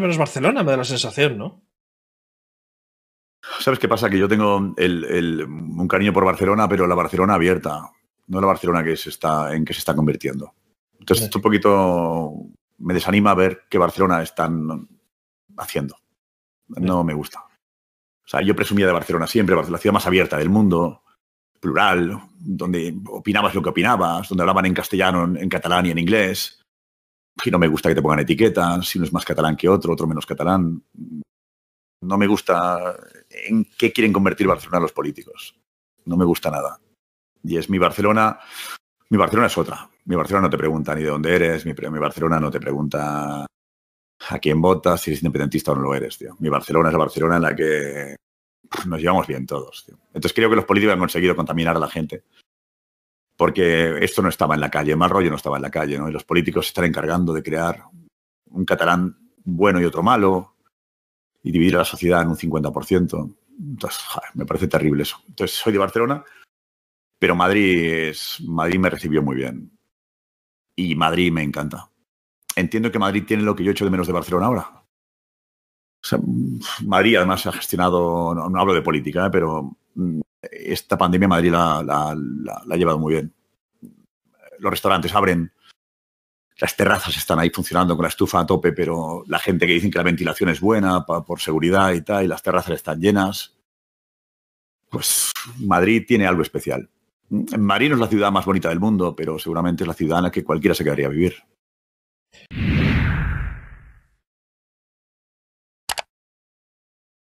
menos Barcelona, me da la sensación, ¿no? ¿Sabes qué pasa? Que yo tengo un cariño por Barcelona, pero la Barcelona abierta, no la Barcelona que se está, en que se está convirtiendo. Entonces, esto un poquito me desanima ver qué Barcelona están haciendo. No me gusta. O sea, yo presumía de Barcelona siempre, la ciudad más abierta del mundo, plural, donde opinabas lo que opinabas, donde hablaban en castellano, en catalán y en inglés y no me gusta que te pongan etiquetas, si uno es más catalán que otro, otro menos catalán. No me gusta en qué quieren convertir Barcelona los políticos. No me gusta nada. Y es mi Barcelona, mi Barcelona es otra. Mi Barcelona no te pregunta ni de dónde eres, mi, mi Barcelona no te pregunta a quién votas, si eres independentista o no lo eres, tío. Mi Barcelona es la Barcelona en la que nos llevamos bien todos, tío. Entonces creo que los políticos han conseguido contaminar a la gente porque esto no estaba en la calle, el mal rollo no estaba en la calle, ¿no? Y los políticos se están encargando de crear un catalán bueno y otro malo y dividir a la sociedad en un 50%. Entonces, me parece terrible eso. Entonces, soy de Barcelona, pero Madrid, es, Madrid me recibió muy bien. Y Madrid me encanta. Entiendo que Madrid tiene lo que yo he hecho de menos de Barcelona ahora. O sea, Madrid además ha gestionado, no, hablo de política, ¿eh? pero mm, esta pandemia Madrid la, ha llevado muy bien los restaurantes abren, las terrazas están ahí funcionando con la estufa a tope, pero la gente que dicen que la ventilación es buena por seguridad y tal, y las terrazas están llenas. Pues Madrid tiene algo especial. Madrid no es la ciudad más bonita del mundo, pero seguramente es la ciudad en la que cualquiera se quedaría a vivir.